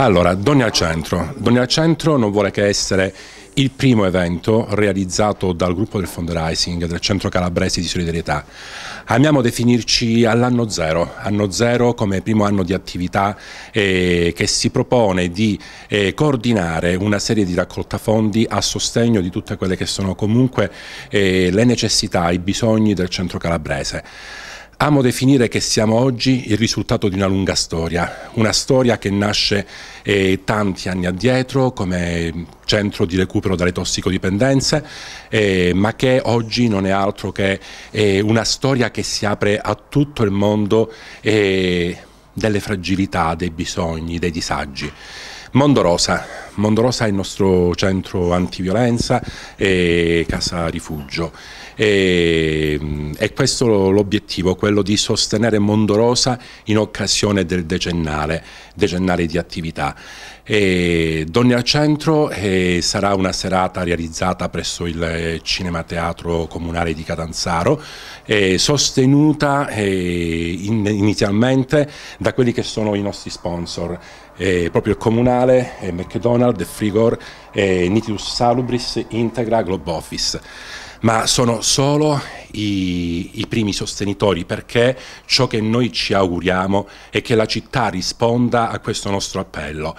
Allora, Donne al Centro. Donne al Centro non vuole che essere il primo evento realizzato dal gruppo del fundraising del Centro Calabrese di Solidarietà. Amiamo definirci all'anno zero, anno zero come primo anno di attività eh, che si propone di eh, coordinare una serie di raccolta fondi a sostegno di tutte quelle che sono comunque eh, le necessità, i bisogni del Centro Calabrese. Amo definire che siamo oggi il risultato di una lunga storia, una storia che nasce eh, tanti anni addietro come centro di recupero dalle tossicodipendenze, eh, ma che oggi non è altro che eh, una storia che si apre a tutto il mondo eh, delle fragilità, dei bisogni, dei disagi. Mondo Rosa, Mondorosa è il nostro centro antiviolenza e casa rifugio e, e mm, questo l'obiettivo, quello di sostenere Mondorosa in occasione del decennale, decennale di attività. E Donne al Centro eh, sarà una serata realizzata presso il eh, Cinema Teatro Comunale di Catanzaro, eh, sostenuta eh, in, inizialmente da quelli che sono i nostri sponsor eh, proprio il Comunale, eh, McDonald's, Frigor, eh, Nitius Salubris, Integra, Globe Office. Ma sono solo i, i primi sostenitori perché ciò che noi ci auguriamo è che la città risponda a questo nostro appello.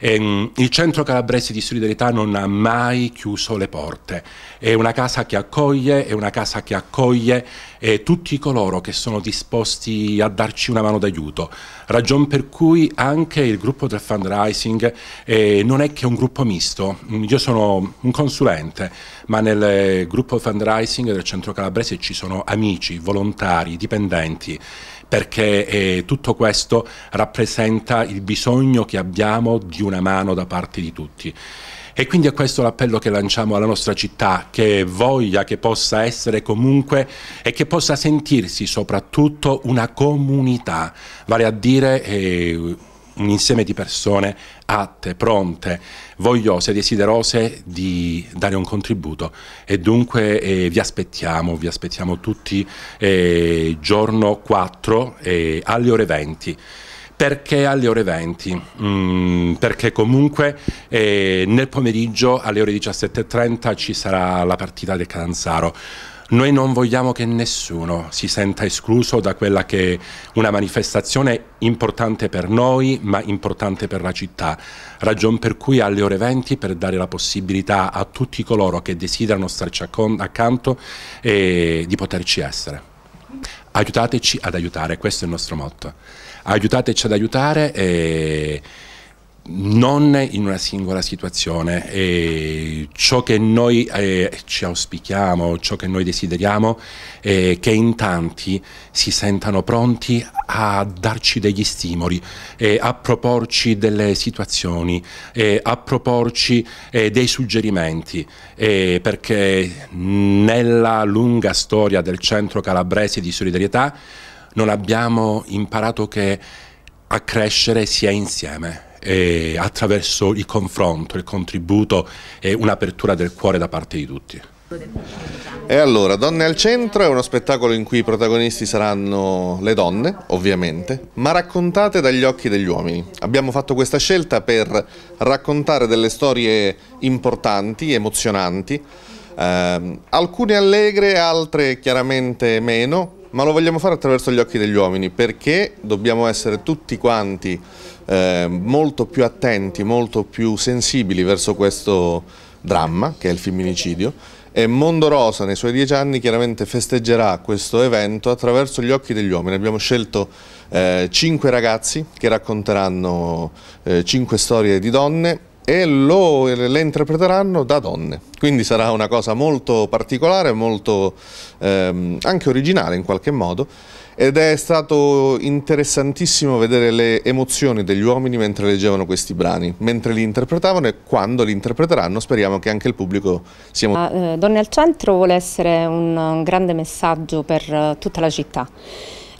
Ehm, il Centro Calabrese di Solidarietà non ha mai chiuso le porte, è una casa che accoglie, è una casa che accoglie eh, tutti coloro che sono disposti a darci una mano d'aiuto, ragion per cui anche il gruppo del fundraising eh, non è che un gruppo misto, io sono un consulente, ma nel gruppo fundraising del Centro Calabrese ci sono amici, volontari, dipendenti, perché eh, tutto questo rappresenta il bisogno che abbiamo di una mano da parte di tutti. E quindi è questo l'appello che lanciamo alla nostra città, che voglia, che possa essere comunque e che possa sentirsi soprattutto una comunità, vale a dire... Eh, un insieme di persone atte, pronte, vogliose, desiderose di dare un contributo e dunque eh, vi aspettiamo, vi aspettiamo tutti eh, giorno 4 eh, alle ore 20. Perché alle ore 20? Mm, perché comunque eh, nel pomeriggio alle ore 17.30 ci sarà la partita del Catanzaro. Noi non vogliamo che nessuno si senta escluso da quella che è una manifestazione importante per noi, ma importante per la città. Ragion per cui alle ore 20, per dare la possibilità a tutti coloro che desiderano starci accanto eh, di poterci essere. Aiutateci ad aiutare, questo è il nostro motto. Aiutateci ad aiutare e eh, non in una singola situazione. E ciò che noi eh, ci auspichiamo, ciò che noi desideriamo è che in tanti si sentano pronti a darci degli stimoli, eh, a proporci delle situazioni, a proporci eh, dei suggerimenti, perché nella lunga storia del centro calabrese di solidarietà non abbiamo imparato che a crescere sia insieme eh, attraverso il confronto, il contributo e un'apertura del cuore da parte di tutti. E allora, Donne al Centro è uno spettacolo in cui i protagonisti saranno le donne, ovviamente, ma raccontate dagli occhi degli uomini. Abbiamo fatto questa scelta per raccontare delle storie importanti, emozionanti, eh, alcune allegre, altre chiaramente meno, ma lo vogliamo fare attraverso gli occhi degli uomini perché dobbiamo essere tutti quanti Ehm, molto più attenti, molto più sensibili verso questo dramma che è il femminicidio e Mondo Rosa nei suoi dieci anni chiaramente festeggerà questo evento attraverso gli occhi degli uomini. Abbiamo scelto eh, cinque ragazzi che racconteranno eh, cinque storie di donne e lo, le interpreteranno da donne. Quindi sarà una cosa molto particolare, molto ehm, anche originale in qualche modo ed è stato interessantissimo vedere le emozioni degli uomini mentre leggevano questi brani, mentre li interpretavano e quando li interpreteranno speriamo che anche il pubblico sia eh, Donne al centro vuole essere un grande messaggio per eh, tutta la città.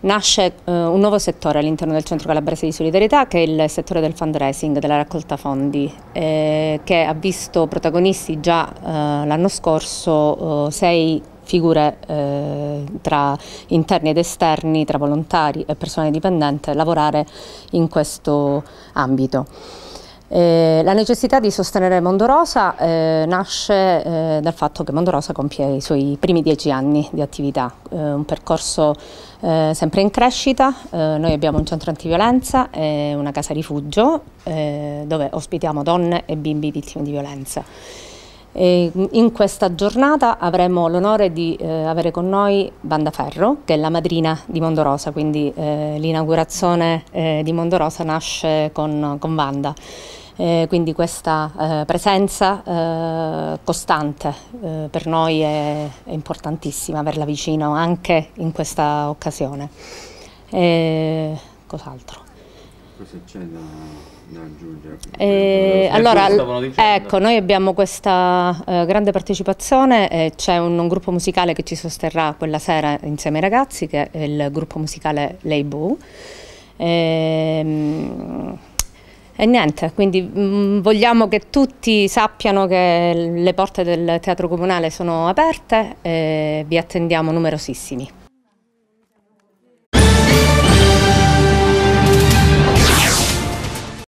Nasce eh, un nuovo settore all'interno del Centro Calabrese di Solidarietà che è il settore del fundraising, della raccolta fondi, eh, che ha visto protagonisti già eh, l'anno scorso eh, sei figure eh, tra interni ed esterni, tra volontari e persone dipendenti, lavorare in questo ambito. Eh, la necessità di sostenere Mondorosa eh, nasce eh, dal fatto che Mondorosa compie i suoi primi dieci anni di attività, eh, un percorso eh, sempre in crescita. Eh, noi abbiamo un centro antiviolenza e una casa rifugio dove ospitiamo donne e bimbi vittime di violenza. E in questa giornata avremo l'onore di eh, avere con noi Banda Ferro, che è la madrina di Mondorosa, quindi eh, l'inaugurazione eh, di Mondorosa nasce con, con Vanda. Eh, quindi questa eh, presenza eh, costante eh, per noi è, è, importantissima, averla vicino anche in questa occasione. cos'altro? Cosa c'è da, da aggiungere? Eh, allora, ecco, noi abbiamo questa eh, grande partecipazione, eh, c'è un, un, gruppo musicale che ci sosterrà quella sera insieme ai ragazzi, che è il gruppo musicale Leibu. Ehm, e niente, quindi mh, mm, vogliamo che tutti sappiano che le porte del Teatro Comunale sono aperte e eh, vi attendiamo numerosissimi.